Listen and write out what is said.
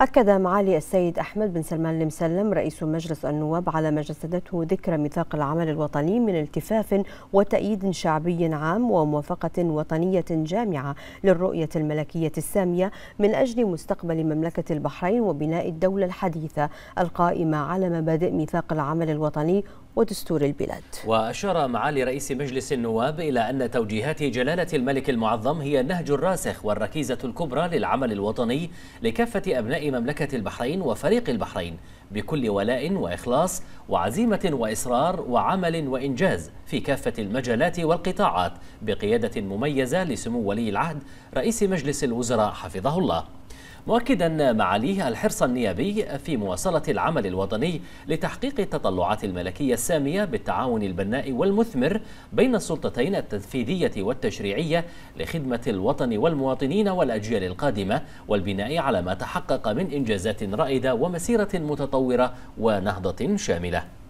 أكد معالي السيد أحمد بن سلمان المسلم رئيس مجلس النواب على ما جسدته ذكرى ميثاق العمل الوطني من التفاف وتأييد شعبي عام وموافقة وطنية جامعة للرؤية الملكية السامية من أجل مستقبل مملكة البحرين وبناء الدولة الحديثة القائمة على مبادئ ميثاق العمل الوطني ودستور البلاد وأشار معالي رئيس مجلس النواب إلى أن توجيهات جلالة الملك المعظم هي النهج الراسخ والركيزة الكبرى للعمل الوطني لكافة أبناء مملكة البحرين وفريق البحرين بكل ولاء وإخلاص وعزيمة وإصرار وعمل وإنجاز في كافة المجالات والقطاعات بقيادة مميزة لسمو ولي العهد رئيس مجلس الوزراء حفظه الله مؤكدا معاليه الحرص النيابي في مواصلة العمل الوطني لتحقيق التطلعات الملكية السامية بالتعاون البناء والمثمر بين السلطتين التنفيذية والتشريعية لخدمة الوطن والمواطنين والأجيال القادمة والبناء على ما تحقق من إنجازات رائدة ومسيرة متطورة ونهضة شاملة